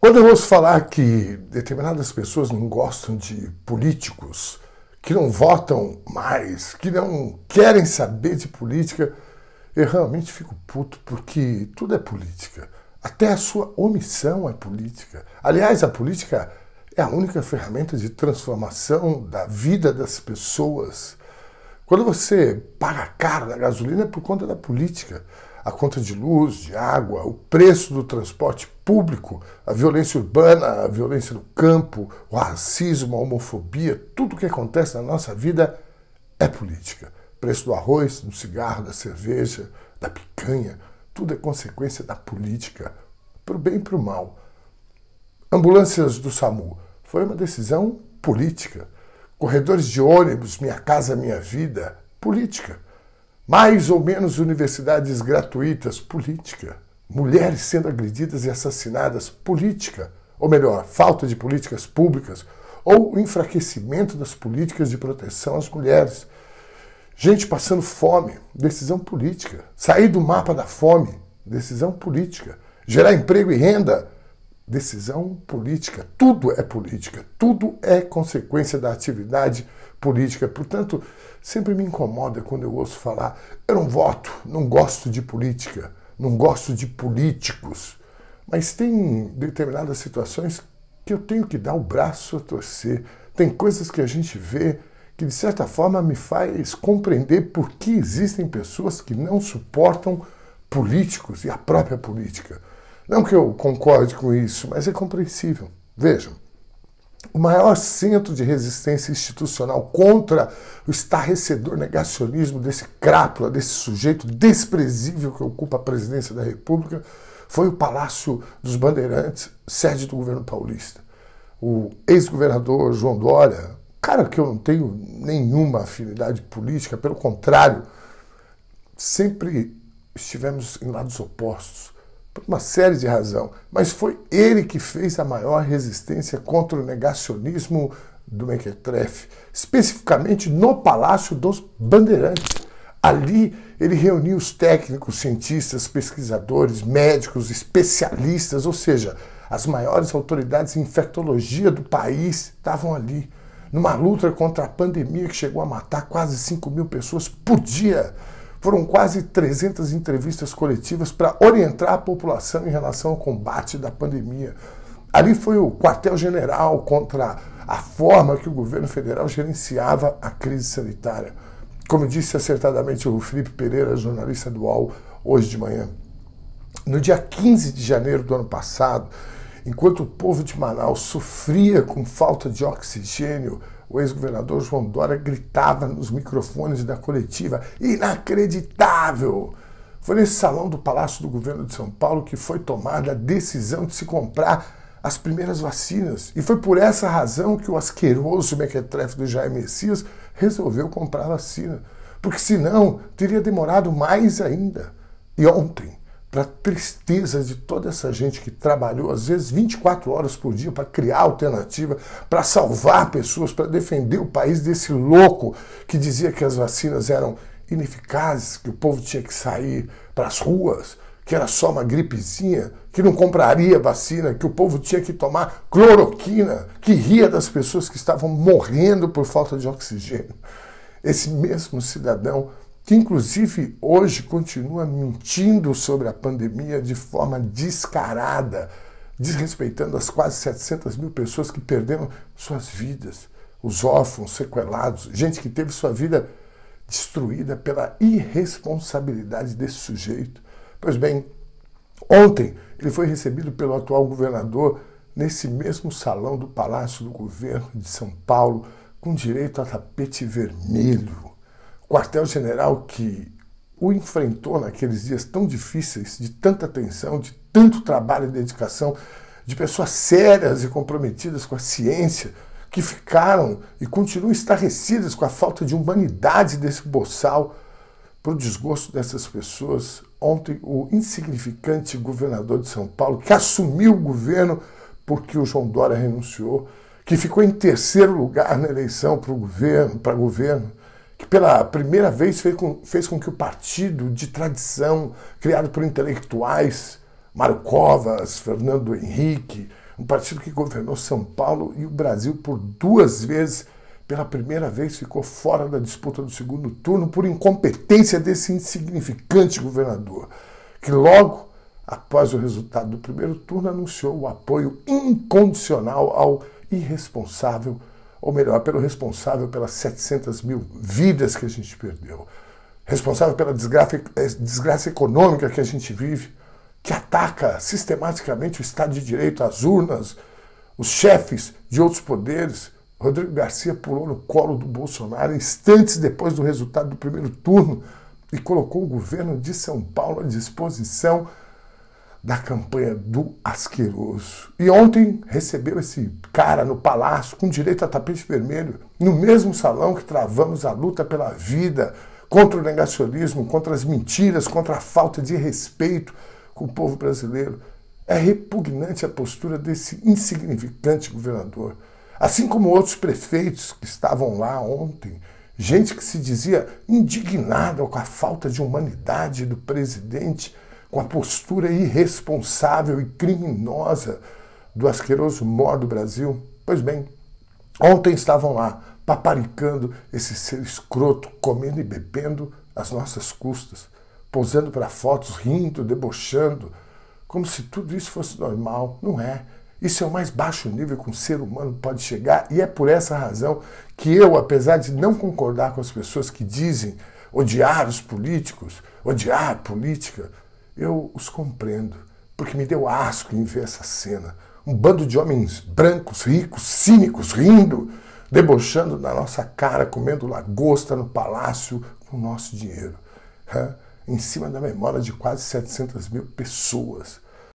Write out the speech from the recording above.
Quando eu ouço falar que determinadas pessoas não gostam de políticos, que não votam mais, que não querem saber de política, eu realmente fico puto porque tudo é política. Até a sua omissão é política. Aliás, a política é a única ferramenta de transformação da vida das pessoas. Quando você paga a cara da gasolina é por conta da política a conta de luz, de água, o preço do transporte público, a violência urbana, a violência no campo, o racismo, a homofobia, tudo o que acontece na nossa vida é política. O preço do arroz, do cigarro, da cerveja, da picanha, tudo é consequência da política, para o bem e para o mal. Ambulâncias do SAMU foi uma decisão política. Corredores de ônibus, Minha Casa Minha Vida, política mais ou menos universidades gratuitas, política. Mulheres sendo agredidas e assassinadas, política. Ou melhor, falta de políticas públicas, ou o enfraquecimento das políticas de proteção às mulheres. Gente passando fome, decisão política. Sair do mapa da fome, decisão política. Gerar emprego e renda, decisão política. Tudo é política, tudo é consequência da atividade política política. Portanto, sempre me incomoda quando eu ouço falar: eu não voto, não gosto de política, não gosto de políticos. Mas tem determinadas situações que eu tenho que dar o braço a torcer. Tem coisas que a gente vê que, de certa forma, me faz compreender por que existem pessoas que não suportam políticos e a própria política. Não que eu concorde com isso, mas é compreensível. Vejam o maior centro de resistência institucional contra o estarrecedor negacionismo desse crápula, desse sujeito desprezível que ocupa a presidência da República, foi o Palácio dos Bandeirantes, sede do governo paulista. O ex-governador João Dória, cara que eu não tenho nenhuma afinidade política, pelo contrário, sempre estivemos em lados opostos por uma série de razões, mas foi ele que fez a maior resistência contra o negacionismo do Mequetrefe, especificamente no Palácio dos Bandeirantes. Ali ele reuniu os técnicos, cientistas, pesquisadores, médicos, especialistas, ou seja, as maiores autoridades em infectologia do país estavam ali, numa luta contra a pandemia que chegou a matar quase 5 mil pessoas por dia. Foram quase 300 entrevistas coletivas para orientar a população em relação ao combate da pandemia. Ali foi o quartel-general contra a forma que o governo federal gerenciava a crise sanitária. Como disse acertadamente o Felipe Pereira, jornalista do UOL, hoje de manhã. No dia 15 de janeiro do ano passado, enquanto o povo de Manaus sofria com falta de oxigênio, o ex-governador João Dória gritava nos microfones da coletiva: inacreditável! Foi nesse salão do Palácio do Governo de São Paulo que foi tomada a decisão de se comprar as primeiras vacinas. E foi por essa razão que o asqueroso mequetrefe do Jair Messias resolveu comprar a vacina. Porque senão teria demorado mais ainda. E ontem, para a tristeza de toda essa gente que trabalhou, às vezes 24 horas por dia, para criar alternativa, para salvar pessoas, para defender o país desse louco que dizia que as vacinas eram ineficazes, que o povo tinha que sair para as ruas, que era só uma gripezinha, que não compraria vacina, que o povo tinha que tomar cloroquina, que ria das pessoas que estavam morrendo por falta de oxigênio. Esse mesmo cidadão que inclusive hoje continua mentindo sobre a pandemia de forma descarada, desrespeitando as quase 700 mil pessoas que perderam suas vidas, os órfãos, sequelados, gente que teve sua vida destruída pela irresponsabilidade desse sujeito. Pois bem, ontem ele foi recebido pelo atual governador nesse mesmo salão do Palácio do Governo de São Paulo, com direito a tapete vermelho quartel-general que o enfrentou naqueles dias tão difíceis, de tanta tensão, de tanto trabalho e dedicação, de pessoas sérias e comprometidas com a ciência, que ficaram e continuam estarrecidas com a falta de humanidade desse boçal. Para o desgosto dessas pessoas, ontem o insignificante governador de São Paulo, que assumiu o governo porque o João Dória renunciou, que ficou em terceiro lugar na eleição para o governo, para governo, que pela primeira vez fez com, fez com que o partido de tradição, criado por intelectuais, Mário Covas, Fernando Henrique, um partido que governou São Paulo e o Brasil por duas vezes, pela primeira vez ficou fora da disputa do segundo turno por incompetência desse insignificante governador, que logo após o resultado do primeiro turno anunciou o apoio incondicional ao irresponsável ou melhor, pelo responsável pelas 700 mil vidas que a gente perdeu, responsável pela desgraça, eh, desgraça econômica que a gente vive, que ataca sistematicamente o Estado de Direito, as urnas, os chefes de outros poderes. Rodrigo Garcia pulou no colo do Bolsonaro instantes depois do resultado do primeiro turno e colocou o governo de São Paulo à disposição da campanha do Asqueroso. E ontem recebeu esse cara no palácio com direito a tapete vermelho, no mesmo salão que travamos a luta pela vida, contra o negacionismo, contra as mentiras, contra a falta de respeito com o povo brasileiro. É repugnante a postura desse insignificante governador, assim como outros prefeitos que estavam lá ontem, gente que se dizia indignada com a falta de humanidade do presidente com a postura irresponsável e criminosa do asqueroso mor do Brasil? Pois bem, ontem estavam lá, paparicando esse ser escroto, comendo e bebendo às nossas custas, posando para fotos, rindo, debochando, como se tudo isso fosse normal. Não é. Isso é o mais baixo nível que um ser humano pode chegar, e é por essa razão que eu, apesar de não concordar com as pessoas que dizem odiar os políticos, odiar a política, eu os compreendo, porque me deu asco em ver essa cena. Um bando de homens brancos, ricos, cínicos, rindo, debochando na nossa cara, comendo lagosta no palácio com o nosso dinheiro. Em cima da memória de quase 700 mil pessoas.